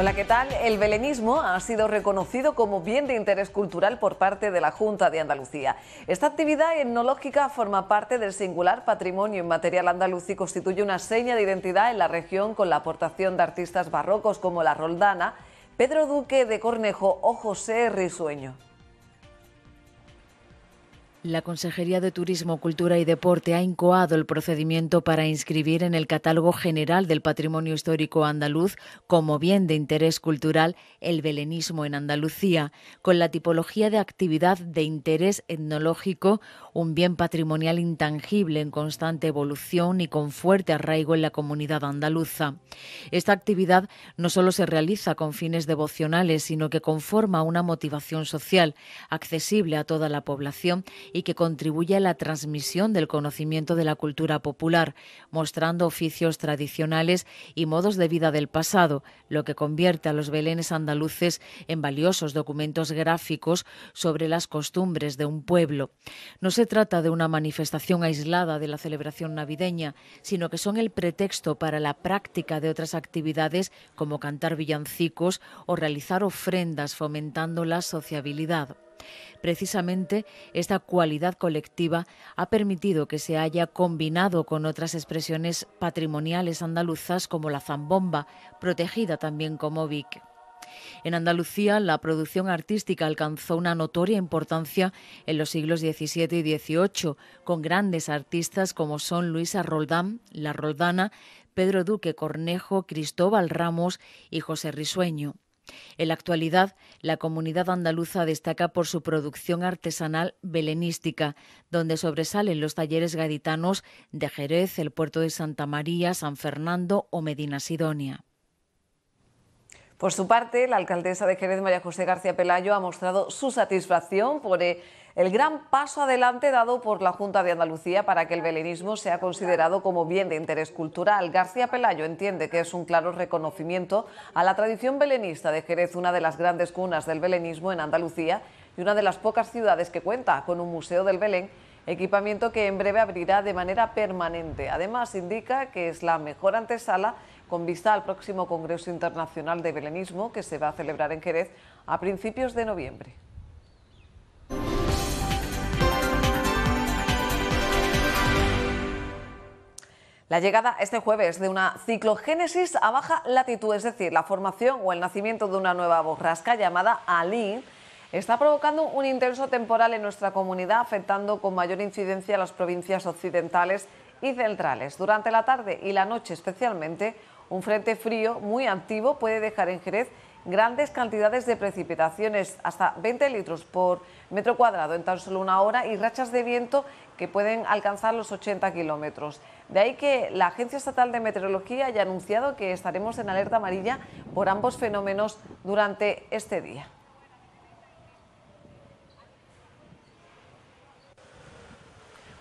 Hola, ¿qué tal? El belenismo ha sido reconocido como bien de interés cultural por parte de la Junta de Andalucía. Esta actividad etnológica forma parte del singular patrimonio inmaterial andaluz y constituye una seña de identidad en la región con la aportación de artistas barrocos como la Roldana, Pedro Duque de Cornejo o José Risueño. La Consejería de Turismo, Cultura y Deporte ha incoado el procedimiento para inscribir en el Catálogo General del Patrimonio Histórico Andaluz como bien de interés cultural el belenismo en Andalucía, con la tipología de actividad de interés etnológico, un bien patrimonial intangible en constante evolución y con fuerte arraigo en la comunidad andaluza. Esta actividad no solo se realiza con fines devocionales, sino que conforma una motivación social accesible a toda la población y que contribuye a la transmisión del conocimiento de la cultura popular, mostrando oficios tradicionales y modos de vida del pasado, lo que convierte a los belenes andaluces en valiosos documentos gráficos sobre las costumbres de un pueblo. No se trata de una manifestación aislada de la celebración navideña, sino que son el pretexto para la práctica de otras actividades como cantar villancicos o realizar ofrendas fomentando la sociabilidad. Precisamente esta cualidad colectiva ha permitido que se haya combinado con otras expresiones patrimoniales andaluzas como la zambomba, protegida también como Vic. En Andalucía, la producción artística alcanzó una notoria importancia en los siglos XVII y XVIII, con grandes artistas como son Luisa Roldán, La Roldana, Pedro Duque Cornejo, Cristóbal Ramos y José Risueño. En la actualidad, la comunidad andaluza destaca por su producción artesanal belenística, donde sobresalen los talleres gaditanos de Jerez, el puerto de Santa María, San Fernando o Medina Sidonia. Por su parte, la alcaldesa de Jerez, María José García Pelayo, ha mostrado su satisfacción por eh, el gran paso adelante dado por la Junta de Andalucía para que el belenismo sea considerado como bien de interés cultural. García Pelayo entiende que es un claro reconocimiento a la tradición belenista de Jerez, una de las grandes cunas del belenismo en Andalucía y una de las pocas ciudades que cuenta con un museo del Belén equipamiento que en breve abrirá de manera permanente. Además, indica que es la mejor antesala con vista al próximo Congreso Internacional de Belenismo que se va a celebrar en Jerez a principios de noviembre. La llegada este jueves de una ciclogénesis a baja latitud, es decir, la formación o el nacimiento de una nueva borrasca llamada Aline, está provocando un intenso temporal en nuestra comunidad, afectando con mayor incidencia a las provincias occidentales y centrales. Durante la tarde y la noche especialmente, un frente frío muy activo puede dejar en Jerez grandes cantidades de precipitaciones, hasta 20 litros por metro cuadrado en tan solo una hora y rachas de viento que pueden alcanzar los 80 kilómetros. De ahí que la Agencia Estatal de Meteorología haya anunciado que estaremos en alerta amarilla por ambos fenómenos durante este día.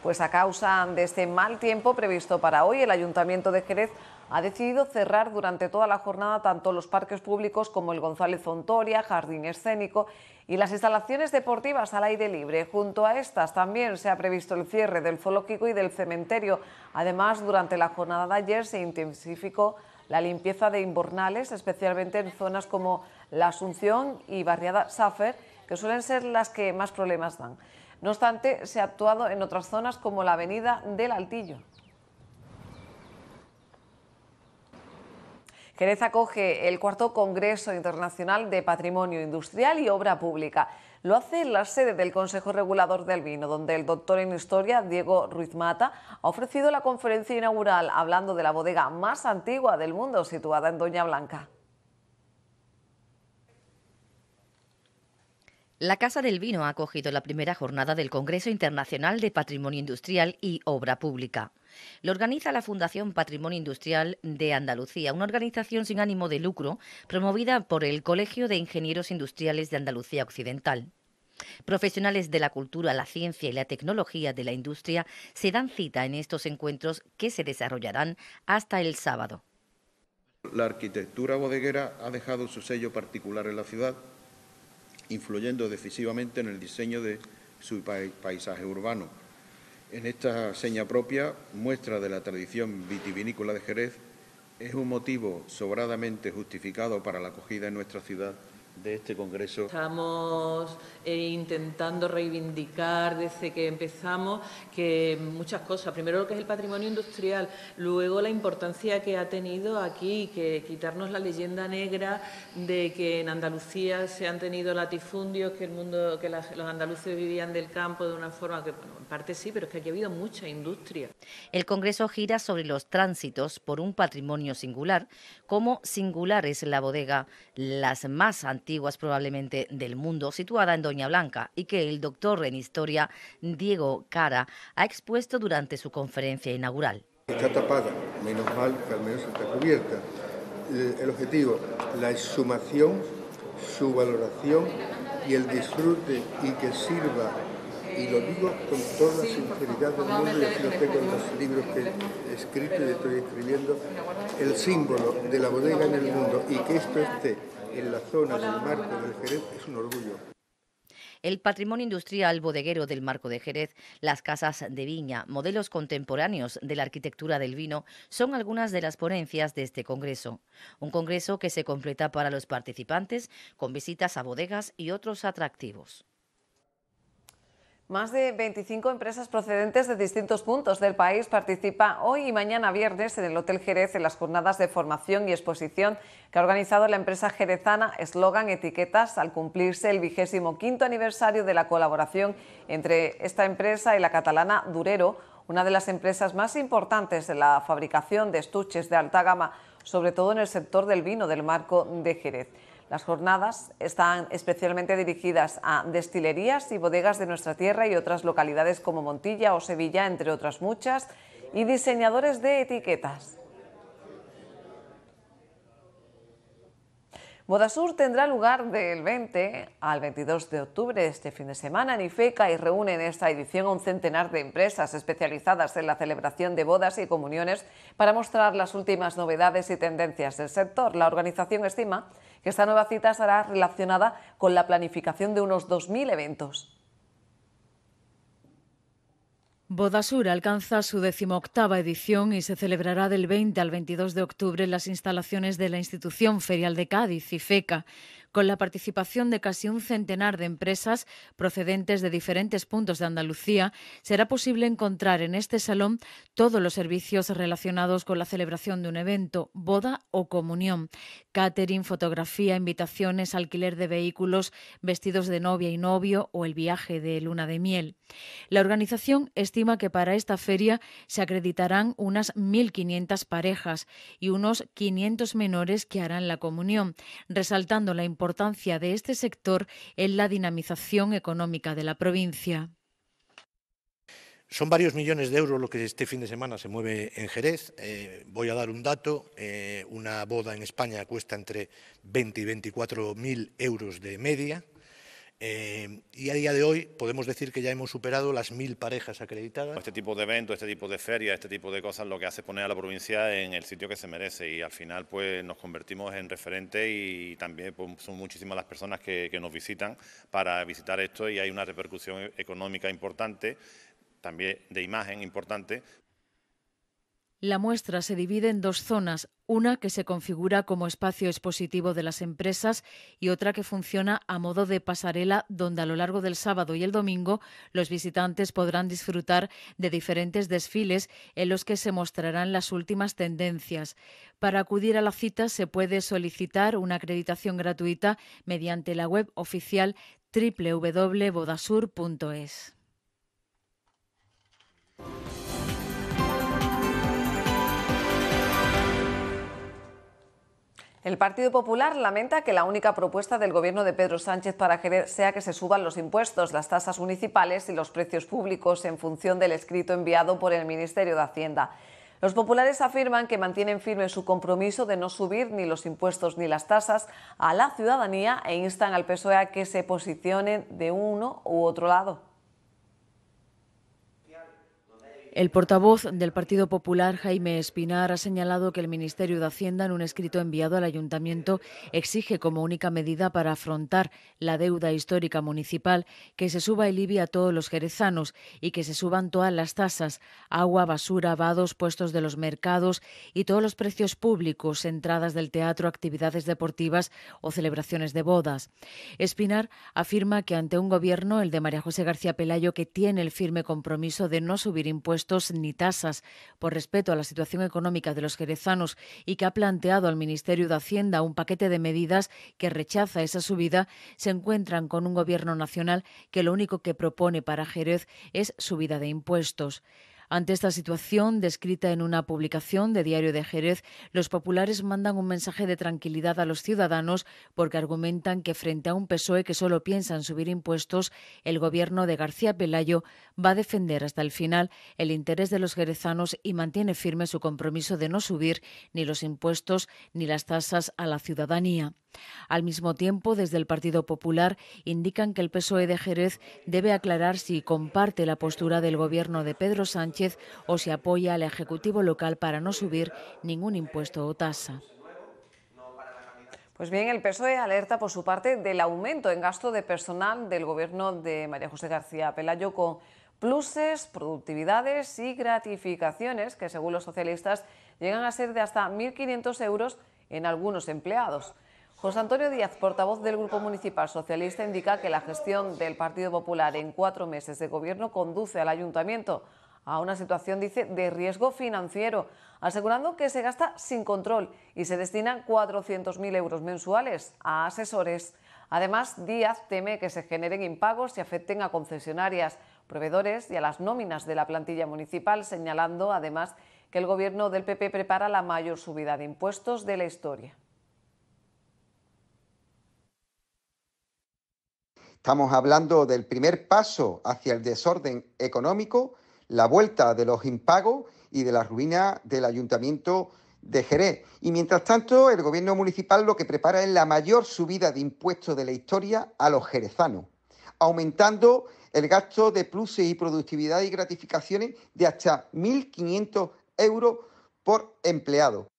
pues a causa de este mal tiempo previsto para hoy, el Ayuntamiento de Jerez ha decidido cerrar durante toda la jornada tanto los parques públicos como el González Fontoria, Jardín Escénico y las instalaciones deportivas al aire libre. Junto a estas también se ha previsto el cierre del zoológico y del cementerio. Además, durante la jornada de ayer se intensificó la limpieza de invernales, especialmente en zonas como La Asunción y Barriada Safer, que suelen ser las que más problemas dan. No obstante, se ha actuado en otras zonas como la avenida del Altillo. Jerez acoge el cuarto Congreso Internacional de Patrimonio Industrial y Obra Pública. Lo hace en la sede del Consejo Regulador del Vino, donde el doctor en historia Diego Ruiz Mata ha ofrecido la conferencia inaugural hablando de la bodega más antigua del mundo, situada en Doña Blanca. La Casa del Vino ha acogido la primera jornada del Congreso Internacional de Patrimonio Industrial y Obra Pública. Lo organiza la Fundación Patrimonio Industrial de Andalucía, una organización sin ánimo de lucro promovida por el Colegio de Ingenieros Industriales de Andalucía Occidental. Profesionales de la cultura, la ciencia y la tecnología de la industria se dan cita en estos encuentros que se desarrollarán hasta el sábado. La arquitectura bodeguera ha dejado su sello particular en la ciudad influyendo decisivamente en el diseño de su paisaje urbano. En esta seña propia, muestra de la tradición vitivinícola de Jerez, es un motivo sobradamente justificado para la acogida en nuestra ciudad de este Congreso. Estamos eh, intentando reivindicar desde que empezamos que muchas cosas. Primero lo que es el patrimonio industrial, luego la importancia que ha tenido aquí, que quitarnos la leyenda negra de que en Andalucía se han tenido latifundios, que el mundo, que los andaluces vivían del campo de una forma que, en parte sí, pero es que aquí ha habido mucha industria. El Congreso gira sobre los tránsitos por un patrimonio singular como singular es la bodega, las más antiguas probablemente del mundo, situada en Doña Blanca y que el doctor en historia Diego Cara ha expuesto durante su conferencia inaugural. Está tapada, menos mal que al menos está cubierta. Eh, el objetivo, la exhumación, su valoración y el disfrute y que sirva y lo digo con toda sinceridad del mundo, y lo en los libros que he escrito y estoy escribiendo, el símbolo de la bodega en el mundo y que esto esté en la zona del marco de Jerez es un orgullo el patrimonio industrial bodeguero del Marco de Jerez, las casas de viña, modelos contemporáneos de la arquitectura del vino, son algunas de las ponencias de este Congreso. Un Congreso que se completa para los participantes con visitas a bodegas y otros atractivos. Más de 25 empresas procedentes de distintos puntos del país participan hoy y mañana viernes en el Hotel Jerez en las jornadas de formación y exposición que ha organizado la empresa jerezana Slogan Etiquetas al cumplirse el 25 quinto aniversario de la colaboración entre esta empresa y la catalana Durero, una de las empresas más importantes de la fabricación de estuches de alta gama, sobre todo en el sector del vino del marco de Jerez. Las jornadas están especialmente dirigidas a destilerías y bodegas de nuestra tierra y otras localidades como Montilla o Sevilla, entre otras muchas, y diseñadores de etiquetas. Bodasur tendrá lugar del 20 al 22 de octubre este fin de semana en IFECA y reúne en esta edición a un centenar de empresas especializadas en la celebración de bodas y comuniones para mostrar las últimas novedades y tendencias del sector. La organización estima que esta nueva cita estará relacionada con la planificación de unos 2.000 eventos. Bodasur alcanza su decimoctava edición y se celebrará del 20 al 22 de octubre en las instalaciones de la Institución Ferial de Cádiz, y FECA con la participación de casi un centenar de empresas procedentes de diferentes puntos de Andalucía, será posible encontrar en este salón todos los servicios relacionados con la celebración de un evento, boda o comunión, catering, fotografía, invitaciones, alquiler de vehículos, vestidos de novia y novio o el viaje de luna de miel. La organización estima que para esta feria se acreditarán unas 1.500 parejas y unos 500 menores que harán la comunión, resaltando la importancia importancia de este sector en la dinamización económica de la provincia. Son varios millones de euros lo que este fin de semana se mueve en Jerez. Eh, voy a dar un dato. Eh, una boda en España cuesta entre 20 y 24 mil euros de media. Eh, y a día de hoy podemos decir que ya hemos superado las mil parejas acreditadas. Este tipo de eventos, este tipo de ferias, este tipo de cosas lo que hace es poner a la provincia en el sitio que se merece y al final pues nos convertimos en referente y también pues, son muchísimas las personas que nos visitan para visitar esto y hay una repercusión económica importante, también de imagen importante. La muestra se divide en dos zonas, una que se configura como espacio expositivo de las empresas y otra que funciona a modo de pasarela donde a lo largo del sábado y el domingo los visitantes podrán disfrutar de diferentes desfiles en los que se mostrarán las últimas tendencias. Para acudir a la cita se puede solicitar una acreditación gratuita mediante la web oficial www.bodasur.es. El Partido Popular lamenta que la única propuesta del gobierno de Pedro Sánchez para Jerez sea que se suban los impuestos, las tasas municipales y los precios públicos en función del escrito enviado por el Ministerio de Hacienda. Los populares afirman que mantienen firme su compromiso de no subir ni los impuestos ni las tasas a la ciudadanía e instan al PSOE a que se posicionen de uno u otro lado. El portavoz del Partido Popular, Jaime Espinar, ha señalado que el Ministerio de Hacienda, en un escrito enviado al Ayuntamiento, exige como única medida para afrontar la deuda histórica municipal que se suba el IBI a todos los jerezanos y que se suban todas las tasas, agua, basura, vados, puestos de los mercados y todos los precios públicos, entradas del teatro, actividades deportivas o celebraciones de bodas. Espinar afirma que ante un gobierno, el de María José García Pelayo, que tiene el firme compromiso de no subir impuestos, ni tasas por respeto a la situación económica de los jerezanos y que ha planteado al Ministerio de Hacienda un paquete de medidas que rechaza esa subida, se encuentran con un gobierno nacional que lo único que propone para Jerez es subida de impuestos. Ante esta situación, descrita en una publicación de Diario de Jerez, los populares mandan un mensaje de tranquilidad a los ciudadanos porque argumentan que frente a un PSOE que solo piensa en subir impuestos, el gobierno de García Pelayo va a defender hasta el final el interés de los jerezanos y mantiene firme su compromiso de no subir ni los impuestos ni las tasas a la ciudadanía. Al mismo tiempo, desde el Partido Popular indican que el PSOE de Jerez debe aclarar si comparte la postura del gobierno de Pedro Sánchez o si apoya al Ejecutivo local para no subir ningún impuesto o tasa. Pues bien, el PSOE alerta por su parte del aumento en gasto de personal del gobierno de María José García Pelayo con pluses, productividades y gratificaciones que según los socialistas llegan a ser de hasta 1.500 euros en algunos empleados. José Antonio Díaz, portavoz del Grupo Municipal Socialista, indica que la gestión del Partido Popular en cuatro meses de gobierno conduce al ayuntamiento a una situación, dice, de riesgo financiero, asegurando que se gasta sin control y se destinan 400.000 euros mensuales a asesores. Además, Díaz teme que se generen impagos y afecten a concesionarias, proveedores y a las nóminas de la plantilla municipal, señalando además que el gobierno del PP prepara la mayor subida de impuestos de la historia. Estamos hablando del primer paso hacia el desorden económico, la vuelta de los impagos y de la ruina del ayuntamiento de Jerez. Y mientras tanto, el gobierno municipal lo que prepara es la mayor subida de impuestos de la historia a los jerezanos, aumentando el gasto de pluses y productividad y gratificaciones de hasta 1.500 euros por empleado.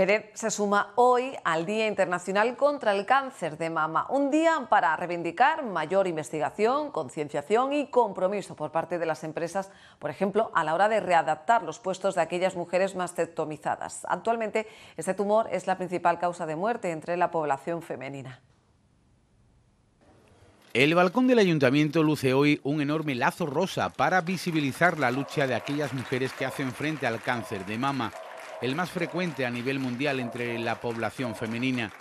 Jerez se suma hoy al Día Internacional contra el Cáncer de Mama, un día para reivindicar mayor investigación, concienciación y compromiso por parte de las empresas, por ejemplo, a la hora de readaptar los puestos de aquellas mujeres mastectomizadas. Actualmente, este tumor es la principal causa de muerte entre la población femenina. El balcón del ayuntamiento luce hoy un enorme lazo rosa para visibilizar la lucha de aquellas mujeres que hacen frente al cáncer de mama el más frecuente a nivel mundial entre la población femenina.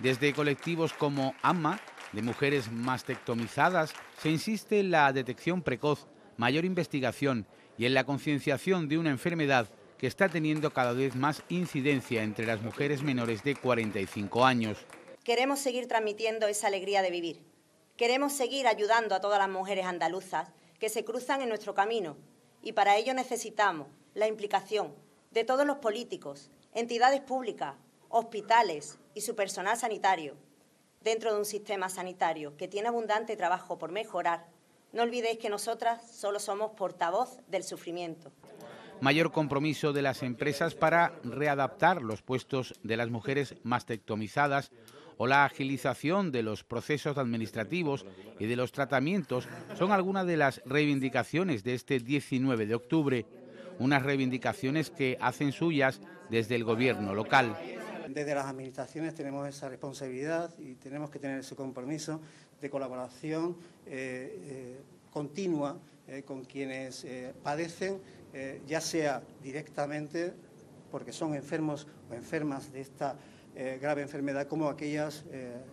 Desde colectivos como AMA de mujeres mastectomizadas, se insiste en la detección precoz, mayor investigación y en la concienciación de una enfermedad que está teniendo cada vez más incidencia entre las mujeres menores de 45 años. Queremos seguir transmitiendo esa alegría de vivir. Queremos seguir ayudando a todas las mujeres andaluzas que se cruzan en nuestro camino y para ello necesitamos la implicación, de todos los políticos, entidades públicas, hospitales y su personal sanitario. Dentro de un sistema sanitario que tiene abundante trabajo por mejorar, no olvidéis que nosotras solo somos portavoz del sufrimiento. Mayor compromiso de las empresas para readaptar los puestos de las mujeres mastectomizadas o la agilización de los procesos administrativos y de los tratamientos son algunas de las reivindicaciones de este 19 de octubre unas reivindicaciones que hacen suyas desde el gobierno local. Desde las administraciones tenemos esa responsabilidad y tenemos que tener ese compromiso de colaboración eh, eh, continua eh, con quienes padecen, ya sea directamente porque son enfermos o enfermas de esta grave enfermedad como aquellas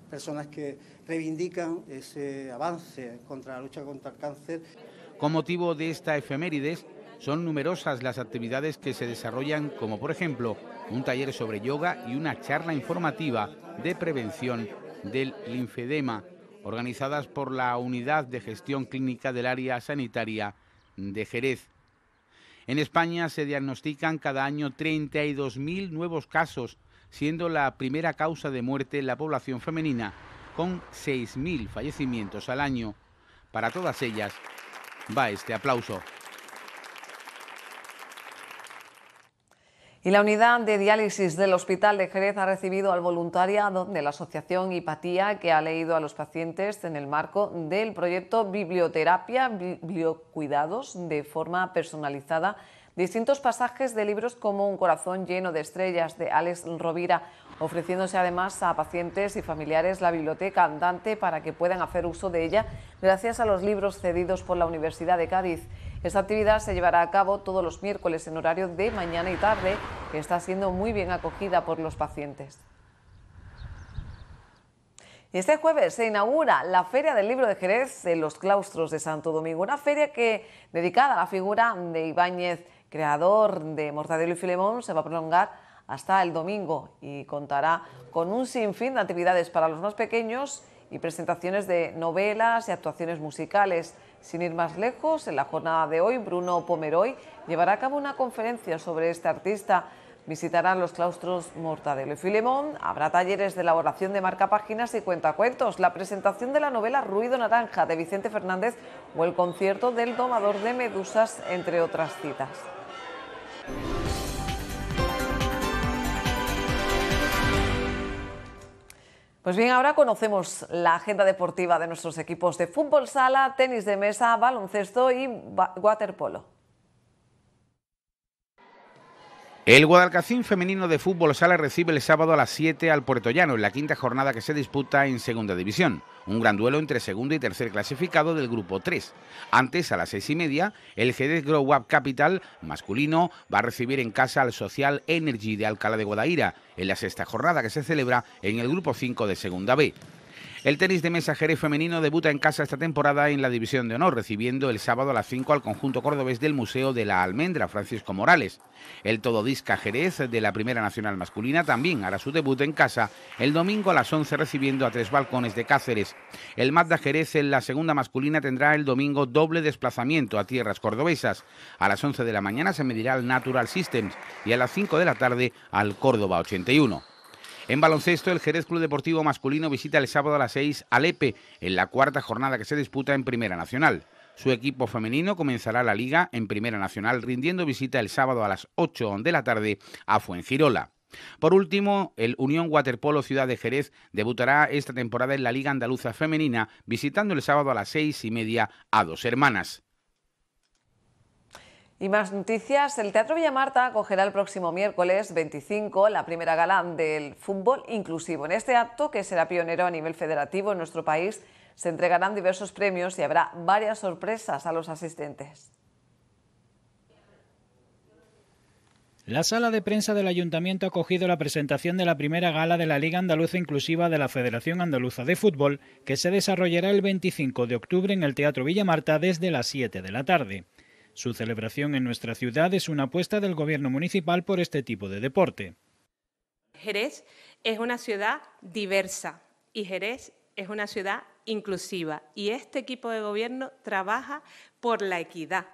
personas que reivindican ese avance contra la lucha contra el cáncer. Con motivo de esta efemérides, son numerosas las actividades que se desarrollan, como por ejemplo un taller sobre yoga y una charla informativa de prevención del linfedema, organizadas por la Unidad de Gestión Clínica del Área Sanitaria de Jerez. En España se diagnostican cada año 32.000 nuevos casos, siendo la primera causa de muerte en la población femenina, con 6.000 fallecimientos al año. Para todas ellas va este aplauso. Y la unidad de diálisis del Hospital de Jerez ha recibido al voluntariado de la Asociación Hipatía que ha leído a los pacientes en el marco del proyecto Biblioterapia Bibliocuidados de forma personalizada distintos pasajes de libros como Un corazón lleno de estrellas de Alex Rovira ofreciéndose además a pacientes y familiares la biblioteca andante para que puedan hacer uso de ella gracias a los libros cedidos por la Universidad de Cádiz. Esta actividad se llevará a cabo todos los miércoles en horario de mañana y tarde, que está siendo muy bien acogida por los pacientes. este jueves se inaugura la Feria del Libro de Jerez en los claustros de Santo Domingo, una feria que, dedicada a la figura de Ibáñez, creador de Mortadelo y Filemón, se va a prolongar hasta el domingo y contará con un sinfín de actividades para los más pequeños y presentaciones de novelas y actuaciones musicales. Sin ir más lejos, en la jornada de hoy, Bruno Pomeroy llevará a cabo una conferencia sobre este artista. Visitarán los claustros Mortadelo y Filemón, habrá talleres de elaboración de marcapáginas y cuentacuentos, la presentación de la novela Ruido Naranja de Vicente Fernández o el concierto del Domador de Medusas, entre otras citas. Pues bien, ahora conocemos la agenda deportiva de nuestros equipos de fútbol sala, tenis de mesa, baloncesto y waterpolo. El Guadalcacín femenino de fútbol sala recibe el sábado a las 7 al puertollano en la quinta jornada que se disputa en Segunda División. Un gran duelo entre segundo y tercer clasificado del grupo 3. Antes, a las seis y media, el Jerez Grow Up Capital masculino va a recibir en casa al Social Energy de Alcalá de Guadaira en la sexta jornada que se celebra en el grupo 5 de Segunda B. El tenis de mesa Jerez femenino debuta en casa esta temporada en la División de Honor, recibiendo el sábado a las 5 al conjunto cordobés del Museo de la Almendra, Francisco Morales. El tododisca Jerez de la Primera Nacional Masculina también hará su debut en casa el domingo a las 11 recibiendo a Tres Balcones de Cáceres. El Mazda Jerez en la segunda masculina tendrá el domingo doble desplazamiento a tierras cordobesas. A las 11 de la mañana se medirá al Natural Systems y a las 5 de la tarde al Córdoba 81. En baloncesto, el Jerez Club Deportivo Masculino visita el sábado a las 6 Alepe en la cuarta jornada que se disputa en Primera Nacional. Su equipo femenino comenzará la liga en Primera Nacional rindiendo visita el sábado a las 8 de la tarde a Fuengirola. Por último, el Unión Waterpolo Ciudad de Jerez debutará esta temporada en la Liga Andaluza Femenina visitando el sábado a las seis y media a dos hermanas. Y más noticias. El Teatro Villamarta acogerá el próximo miércoles 25 la primera gala del fútbol inclusivo. En este acto, que será pionero a nivel federativo en nuestro país, se entregarán diversos premios y habrá varias sorpresas a los asistentes. La sala de prensa del ayuntamiento ha acogido la presentación de la primera gala de la Liga Andaluza Inclusiva de la Federación Andaluza de Fútbol, que se desarrollará el 25 de octubre en el Teatro Villamarta desde las 7 de la tarde. Su celebración en nuestra ciudad es una apuesta del Gobierno municipal por este tipo de deporte. Jerez es una ciudad diversa y Jerez es una ciudad inclusiva y este equipo de gobierno trabaja por la equidad.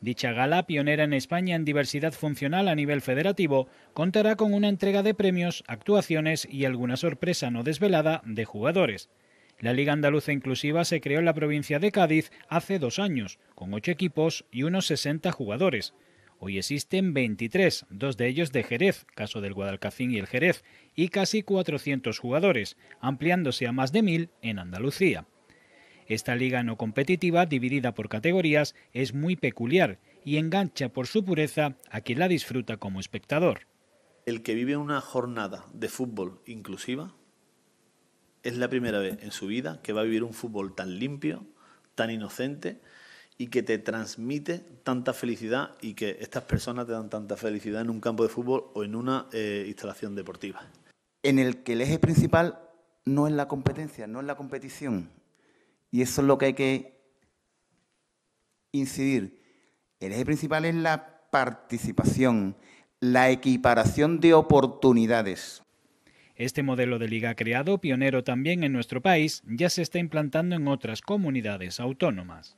Dicha gala, pionera en España en diversidad funcional a nivel federativo, contará con una entrega de premios, actuaciones y alguna sorpresa no desvelada de jugadores. La Liga Andaluza Inclusiva se creó en la provincia de Cádiz hace dos años, con ocho equipos y unos 60 jugadores. Hoy existen 23, dos de ellos de Jerez, caso del Guadalcacín y el Jerez, y casi 400 jugadores, ampliándose a más de 1.000 en Andalucía. Esta liga no competitiva, dividida por categorías, es muy peculiar y engancha por su pureza a quien la disfruta como espectador. El que vive una jornada de fútbol inclusiva es la primera vez en su vida que va a vivir un fútbol tan limpio, tan inocente y que te transmite tanta felicidad y que estas personas te dan tanta felicidad en un campo de fútbol o en una eh, instalación deportiva. En el que el eje principal no es la competencia, no es la competición. Y eso es lo que hay que incidir. El eje principal es la participación, la equiparación de oportunidades. Este modelo de liga creado, pionero también en nuestro país, ya se está implantando en otras comunidades autónomas.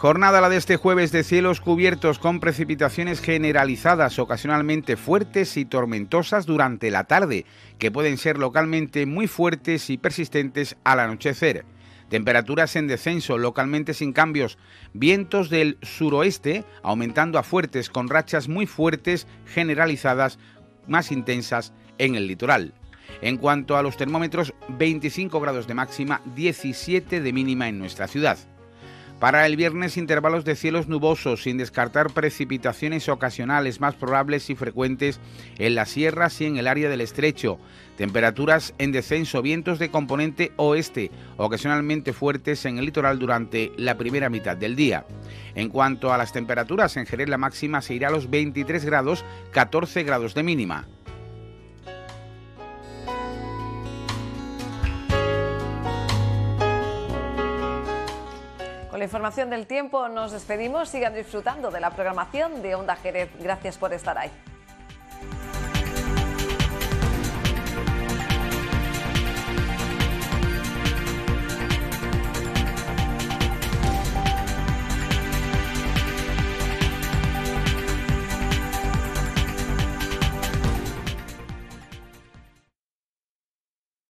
Jornada la de este jueves de cielos cubiertos con precipitaciones generalizadas, ocasionalmente fuertes y tormentosas durante la tarde, que pueden ser localmente muy fuertes y persistentes al anochecer. Temperaturas en descenso, localmente sin cambios, vientos del suroeste aumentando a fuertes con rachas muy fuertes generalizadas más intensas en el litoral. En cuanto a los termómetros, 25 grados de máxima, 17 de mínima en nuestra ciudad. Para el viernes intervalos de cielos nubosos sin descartar precipitaciones ocasionales más probables y frecuentes en las sierras y en el área del estrecho. Temperaturas en descenso, vientos de componente oeste, ocasionalmente fuertes en el litoral durante la primera mitad del día. En cuanto a las temperaturas, en Jerez la máxima se irá a los 23 grados, 14 grados de mínima. la información del tiempo nos despedimos. Sigan disfrutando de la programación de Onda Jerez. Gracias por estar ahí.